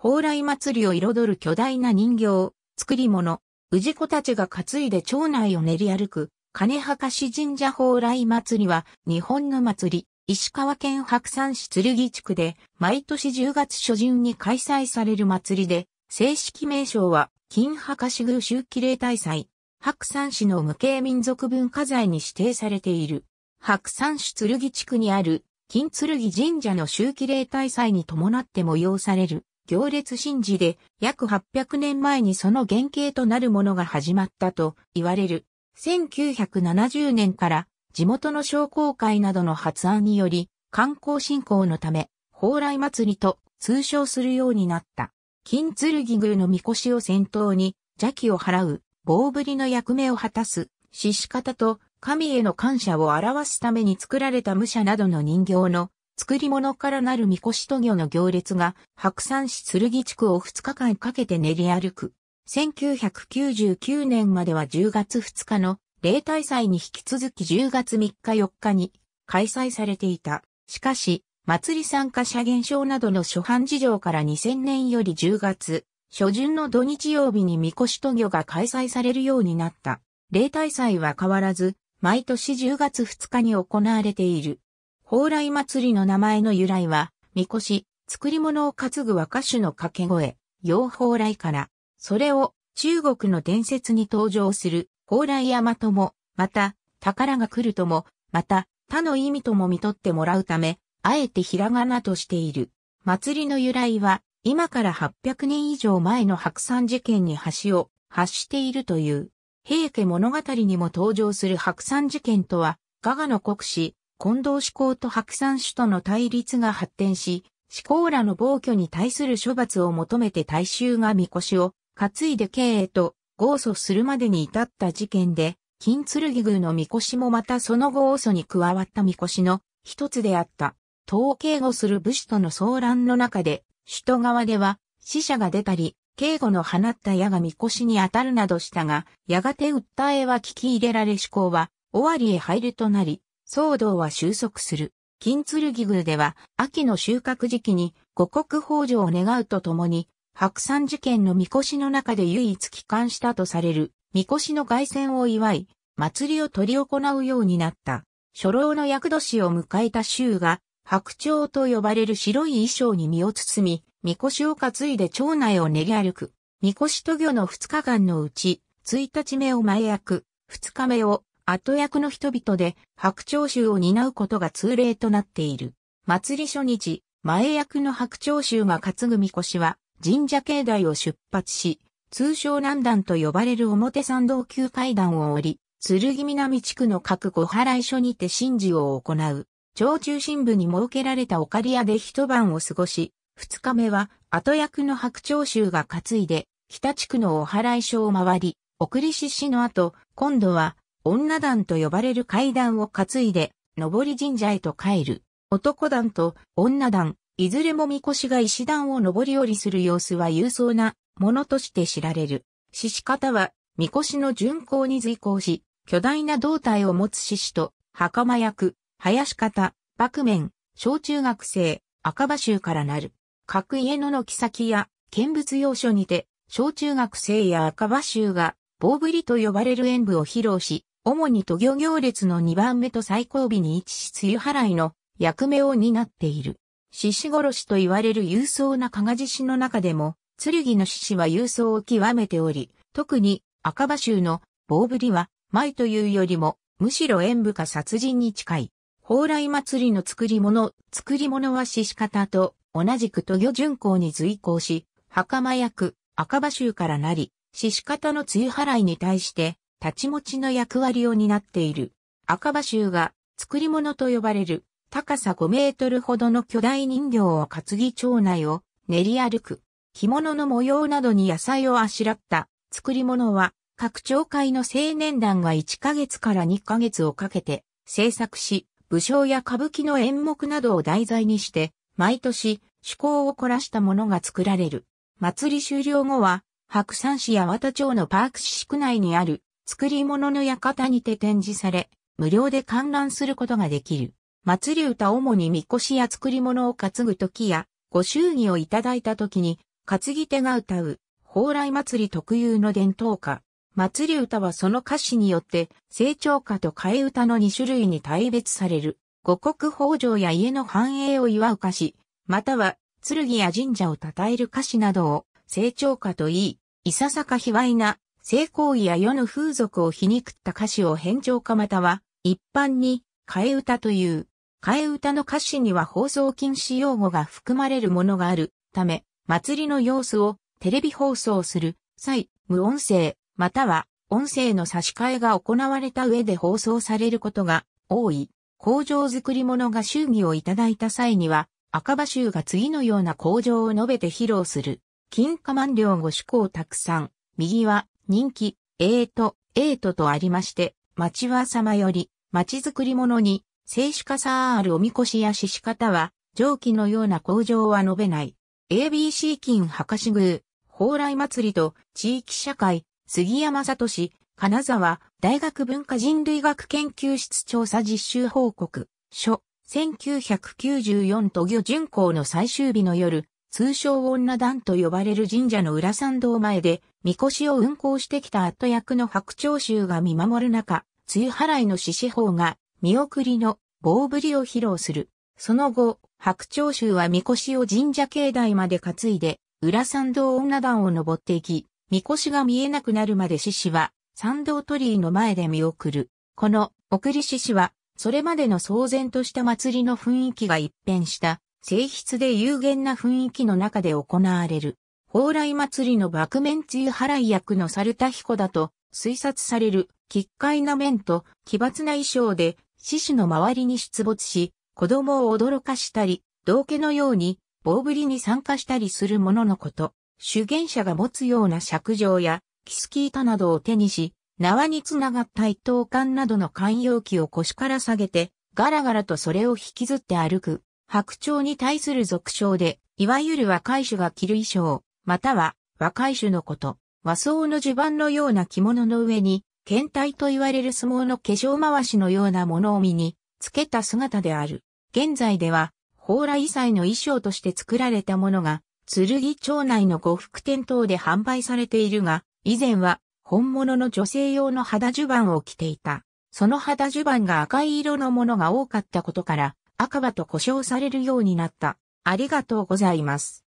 蓬莱祭りを彩る巨大な人形、作り物、氏子たちが担いで町内を練り歩く、金博士神社蓬莱祭りは、日本の祭り、石川県白山市剣地区で、毎年10月初旬に開催される祭りで、正式名称は、金博士宮周期例大祭。白山市の無形民族文化財に指定されている。白山市剣地区にある金剣神社の周期例大祭に伴って催される行列神事で約800年前にその原型となるものが始まったと言われる。1970年から地元の商工会などの発案により観光振興のため蓬莱祭りと通称するようになった。金剣宮の神輿を先頭に邪気を払う棒振りの役目を果たす獅子方と神への感謝を表すために作られた武者などの人形の作り物からなるみこしと魚の行列が白山市剣地区を2日間かけて練り歩く。1999年までは10月2日の例大祭に引き続き10月3日4日に開催されていた。しかし、祭り参加者減少などの初版事情から2000年より10月、初旬の土日曜日にみこしと魚が開催されるようになった。例大祭は変わらず、毎年10月2日に行われている。蓬莱祭りの名前の由来は、みこし、作り物を担ぐ和歌手の掛け声、洋蓬莱から、それを中国の伝説に登場する蓬莱山とも、また、宝が来るとも、また、他の意味とも見とってもらうため、あえてひらがなとしている。祭りの由来は、今から800年以上前の白山事件に橋を発しているという、平家物語にも登場する白山事件とは、加賀の国史、近藤志向と白山主との対立が発展し、志向らの暴挙に対する処罰を求めて大衆がみこしを担いで経営と豪訴するまでに至った事件で、金剣宮のみこしもまたその合訴に加わったみこしの一つであった。党を警護する武士との騒乱の中で、首都側では死者が出たり、警護の放った矢がみこしに当たるなどしたが、やがて訴えは聞き入れられ思考は、尾張へ入るとなり、騒動は収束する。金鶴木宮では、秋の収穫時期に五穀豊穣を願うとともに、白山事件の神輿の中で唯一帰還したとされる、神輿の凱旋を祝い、祭りを取り行うようになった。初老の厄年を迎えた州が、白鳥と呼ばれる白い衣装に身を包み、神輿を担いで町内を練り歩く。神輿と魚の二日間のうち、一日目を前役、二日目を後役の人々で白鳥衆を担うことが通例となっている。祭り初日、前役の白鳥衆が担ぐみこしは神社境内を出発し、通称南段と呼ばれる表参道級階段を降り、剣南地区の各御払い所にて神事を行う。町中心部に設けられたお借り屋で一晩を過ごし、二日目は後役の白鳥衆が担いで、北地区のお払い所を回り、送りししの後、今度は女団と呼ばれる階段を担いで、上り神社へと帰る。男団と女団、いずれも神輿が石段を上り下りする様子は勇壮なものとして知られる。獅子方は、神輿の巡行に随行し、巨大な胴体を持つ獅子と、袴役、林方、幕面、小中学生、赤羽衆からなる。各家の軒先や、見物要所にて、小中学生や赤羽衆が、棒振りと呼ばれる演舞を披露し、主に都魚行列の2番目と最後尾に位置し梅雨払いの役目を担っている。獅子殺しと言われる勇壮な加賀獅子の中でも、剣の獅子は勇壮を極めており、特に赤羽州の棒振りは、前というよりも、むしろ演武か殺人に近い。蓬莱祭りの作り物、作り物は獅子方と同じく都御巡行に随行し、袴役、赤羽州からなり、獅子方の梅雨払いに対して、立ち持ちの役割を担っている。赤羽州が作り物と呼ばれる高さ5メートルほどの巨大人形を担ぎ町内を練り歩く。着物の模様などに野菜をあしらった作り物は各町会の青年団が1ヶ月から2ヶ月をかけて制作し、武将や歌舞伎の演目などを題材にして、毎年趣向を凝らしたものが作られる。祭り終了後は、白山市や和田町のパーク市区内にある作り物の館にて展示され、無料で観覧することができる。祭り歌主にみこしや作り物を担ぐ時や、ご祝儀をいただいた時に、担ぎ手が歌う、蓬莱祭り特有の伝統歌。祭り歌はその歌詞によって、成長歌と替え歌の2種類に大別される。五国豊穣や家の繁栄を祝う歌詞、または、剣や神社を称える歌詞などを、成長歌といい、いささか卑猥な、性行為や世の風俗を皮肉った歌詞を返上かまたは、一般に、替え歌という。替え歌の歌詞には放送禁止用語が含まれるものがあるため、祭りの様子をテレビ放送する際、無音声、または音声の差し替えが行われた上で放送されることが多い。工場作り物が祝儀をいただいた際には、赤羽衆が次のような工場を述べて披露する。金貨万両五主公たくさん。右は、人気、エイト、エイトとありまして、町は様より、町づくり者に、静止化さあるおみこしやしし方は、上記のような工場は述べない。ABC 金博士宮、蓬莱祭りと地域社会、杉山里市、金沢大学文化人類学研究室調査実習報告書1994と御巡行の最終日の夜、通称女団と呼ばれる神社の裏参道前で、みこしを運行してきた後役の白鳥衆が見守る中、梅払いの獅子法が、見送りの棒振りを披露する。その後、白鳥衆はみこしを神社境内まで担いで、裏参道女団を登っていき、みこしが見えなくなるまで獅子は、参道鳥居の前で見送る。この、送り獅子は、それまでの騒然とした祭りの雰囲気が一変した、静筆で有限な雰囲気の中で行われる、蓬莱祭りの幕面梅雨払い役の猿田彦だと推察される、奇怪な面と奇抜な衣装で、獅子の周りに出没し、子供を驚かしたり、道家のように棒振りに参加したりするもののこと、主言者が持つような尺状や、キスキータなどを手にし、縄につながった一等間などの慣用器を腰から下げて、ガラガラとそれを引きずって歩く、白鳥に対する俗称で、いわゆる若い種が着る衣装、または若い種のこと、和装の襦袢のような着物の上に、剣体と言われる相撲の化粧回しのようなものを身に、つけた姿である。現在では、蓬莱祭の衣装として作られたものが、剣町内の呉服店等で販売されているが、以前は本物の女性用の肌襦袢を着ていた。その肌襦袢が赤い色のものが多かったことから、赤羽と呼称されるようになった。ありがとうございます。